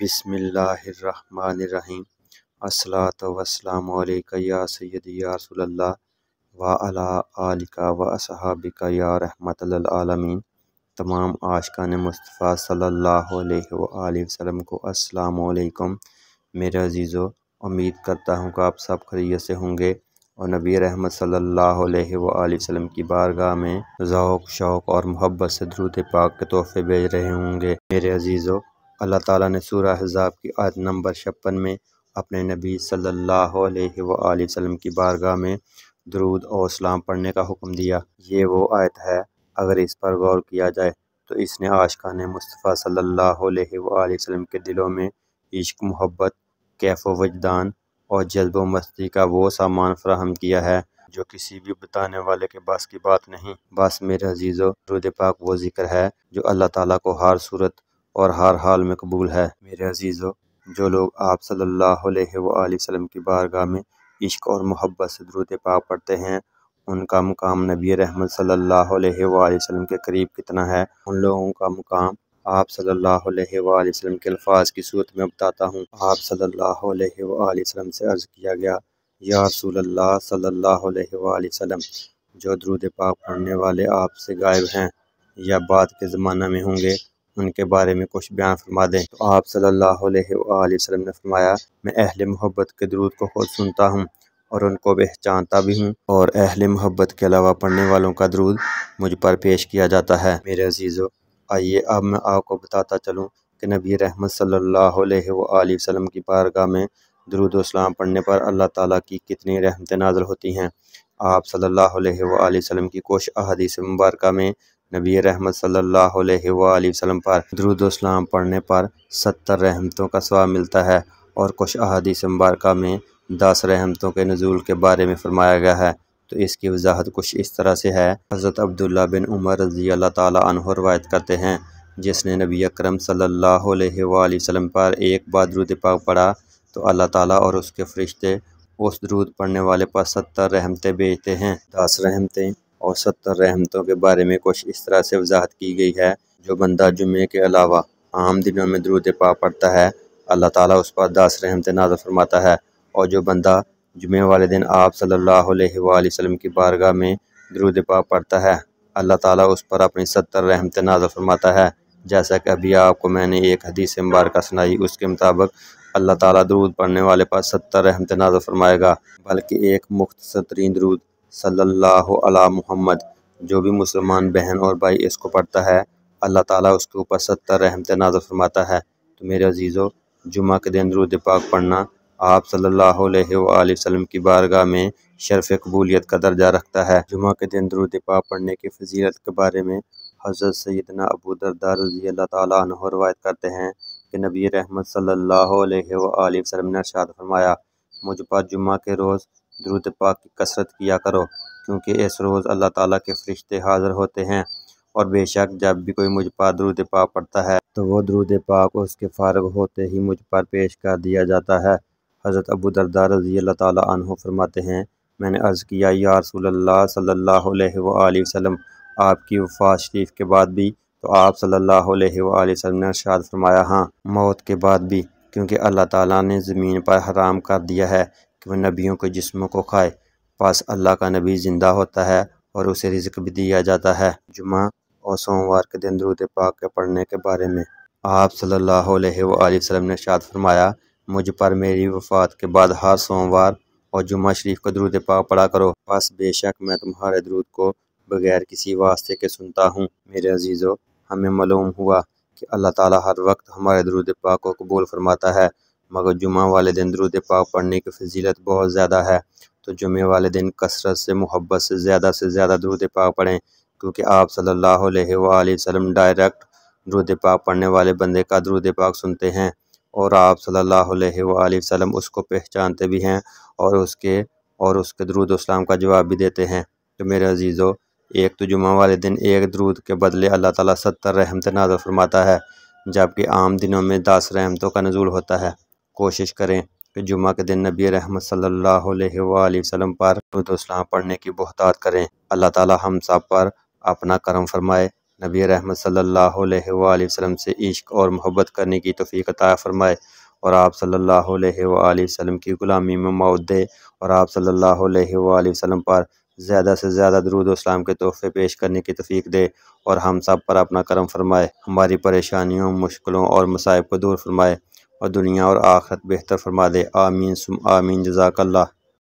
बिसमीम असलात वसलाम या सैद या रसोल्ला व अला आलिका व असहाबिका या रहमत आलमीन तमाम आशकान मुस्तफ़ा सल्लल्लाहु अलैहि वसल्लम को अस्सलाम वालेकुम मेरे अजीज़ो उम्मीद करता हूँ कि आप सब खरीत से होंगे और नबी रहमत सल्लल्लाहु अलैहि वसल्लम की बारगाह में ओक़ शौक़ और मोहब्बत से द्रुत पाक के तोहफ़े भेज रहे होंगे मेरे अजीज़ो अल्लाह ताला ने सूरह हज़ाब की आयत नंबर छप्पन में अपने नबी सल्लल्लाहु अलैहि वसल्लम की बारगाह में दरूद और सलाम पढ़ने का हुक्म दिया ये वो आयत है अगर इस पर गौर किया जाए तो इसने ने मुस्तफ़ा सल्लल्लाहु अलैहि वसल्लम के दिलों में इश्क मोहब्बत कैफ वजदान और जज्ब मस्ती का वो सामान फ्राहम किया है जो किसी भी बताने वाले के बस की बात नहीं बस मेरे अजीज़ों रुद पाक वो जिक्र है जो अल्लाह ताला को हर सूरत और हर हाल में कबूल है मेरे अजीज़ों जो लोग आप सल्लल्लाहु अलैहि वसल्लम की बारगाह में इश्क और मोहब्बत से द्रुत पाक पढ़ते हैं उनका मुकाम नबी रहमत सल्लल्लाहु अलैहि वसल्लम के करीब कितना है उन लोगों का मुकाम आप सल्लल्लाहु अलैहि वसल्लम के अल्फाज की सूरत में बताता हूँ आप सल्लल्लाहु अलैहि वसल्लम से अर्ज़ किया गया या रसूलल्लाह सल्लल्लाहु अलैहि वसल्लम जो द्रुद पाक पढ़ने वाले आपसे गायब हैं या बाद के ज़माना में होंगे उनके बारे में कुछ बयान फरमा दें तो आप सल्लल्लाहु अलैहि वसल्लम ने फरमाया मैं अहल मोहब्बत के दरूद को खुद सुनता हूँ और उनको पहचानता भी हूँ और अहल मोहब्बत के अलावा पढ़ने वालों का दरूद मुझ पर पेश किया जाता है मेरे अजीज़ों आइए अब मैं आपको बताता चलूँ कि नबी रहमत सल्लल्लाहु अलैहि वसल्लम की बारगाह में दरूद सलाम पढ़ने पर अल्लाह ताला की कितनी रहमतें नाजल होती हैं आप सल्लल्लाहु अलैहि वसल्लम की कुछ अहदीस मुबारक में नबी रहमत सल्लल्लाहु पर दरुद्लाम पढ़ने पर सत्तर रहमतों का स्वाब मिलता है और कुछ अहदी से मुबारक में दस रहमतों के नज़ूल के बारे में फरमाया गया है तो इसकी वजाहत कुछ इस तरह से है हज़रत अब्दुल्ला बिन उमर रजी अल्लाह तह रवायत करते हैं जिसने नबी अक्रम सल्लल्लाहु पर एक बार द्रुद पाक पढ़ा तो अल्लाह ताली और उसके फरिश्ते उस दरूद पढ़ने वाले पर सत्तर रहमतें भेजते हैं दस रहमतें और सत्तर रहमतों के बारे में कुछ इस तरह से वजाहत की गई है जो बंदा जुमे के अलावा आम दिनों में दरूद पा पड़ता है अल्लाह ताला उस पर दस रहमत नाजा फरमाता है और जो बंदा जुमे वाले दिन आप सल्लल्लाहु अलैहि वसल्लम की बारगाह में दरूद पा पड़ता है अल्लाह ताला उस पर अपनी सत्तर रहमत नाजर फरमाता है जैसा कि अभी आपको मैंने एक हदीस मुबारक सुनाई उसके मुताबिक अल्लाह ताला दरूद पढ़ने वाले पर सत्तर रहमत नाज़ा फरमाएगा बल्कि एक मुख्तसर तरीन दरूद सल्लल्लाहु अला मोहम्मद जो भी मुसलमान बहन और भाई इसको पढ़ता है अल्लाह ताला उसके ऊपर सत्तर रहमत नाजर फरमाता है तो मेरे अजीज़ों जुमा के दिन दरूद पाक पढ़ना आप सल्लल्लाहु अलैहि वसल्लम की बारगाह में शरफ़ कबूलियत का दर्जा रखता है जुमा के दिन दरूद पाक पढ़ने की फजीलत के बारे में हज़रत सैदना अबू दरदा रजी अल्लाह तह रवायत करते हैं कि नबी रहमत सल्लल्लाहु अलैहि वसल्लम ने अरशाद फरमाया मुझ पर जुमा के रोज़ दरुद पाक की कसरत किया करो क्योंकि इस रोज़ अल्लाह ताला के फरिश्ते हाज़िर होते हैं और बेशक जब भी कोई मुझ पर दरुद पाक पढ़ता है तो वो दरुद पाक उसके फारग होते ही मुझ पर पेश कर दिया जाता है हज़रत अबू दरदार रजी अल्लाह तह फरमाते हैं मैंने अर्ज़ किया या रसूलल्लाह सल्लल्लाहु अलैहि वसल्लम आपकी वफा शरीफ के बाद भी तो आप सल्लल्लाहु अलैहि वसल्लम ने इरशाद फरमाया हाँ मौत के बाद भी क्योंकि अल्लाह ताला ने ज़मीन पर हराम कर दिया है कि वह नबियों के जिस्मों को खाए पास अल्लाह का नबी ज़िंदा होता है और उसे रिजक भी दिया जाता है जुमा और सोमवार के दिन दरूद पाक के पढ़ने के बारे में आप सल्लल्लाहु अलैहि वसल्लम ने शाद फरमाया मुझ पर मेरी वफ़ात के बाद हर सोमवार और जुमा शरीफ का दरूद पाक पढ़ा करो बस बेशक मैं तुम्हारे दरूद को बगैर किसी वास्ते के सुनता हूँ मेरे अजीज़ों हमें मालूम हुआ कि अल्लाह ताला हर वक्त हमारे दरूद पाक को कबूल फरमाता है मगर जुमा वाले दिन दरुद पाक पढ़ने की फजीलत बहुत ज़्यादा है तो जुमे वाले दिन कसरत से मोहब्बत से ज़्यादा से ज़्यादा दरुद पाक पढ़ें क्योंकि आप सल्लल्लाहु अलैहि वसल्लम डायरेक्ट दरुद पाक पढ़ने वाले बंदे का दरुद पाक सुनते हैं और आप सल्लल्लाहु अलैहि वसल्लम उसको पहचानते भी हैं और उसके और उसके दरूद इस्लाम का जवाब भी देते हैं तो मेरे अजीज़ों एक तो जुमा वाले दिन एक दरूद के बदले अल्लाह ताला सत्तर रहमत नाजर फरमाता है जबकि आम दिनों में दस रहमतों का नजूल होता है कोशिश करें कि जुमा के दिन नबी रहमत सल्लल्लाहु अलैहि वसल्लम पर सलाम पढ़ने की बहुतात करें अल्लाह ताला हम सब पर अपना करम फरमाए नबी रहमत सल्लल्लाहु अलैहि वसल्लम से इश्क और मोहब्बत करने की तोफ़ीक अता फरमाए और आप सल्लल्लाहु अलैहि वसल्लम की ग़ुलामी में मौत दे और आप सल्लल्लाहु अलैहि वसल्लम पर ज़्यादा से ज़्यादा दरूद इस्लाम के तोहफ़े पेश करने की तफीक दे और हम सब पर अपना करम फरमाए हमारी परेशानियों मुश्किलों और मसाइब को दूर फरमाए और दुनिया और आखरत बेहतर फरमा दे आमीन सुम आमीन जजाकल्ला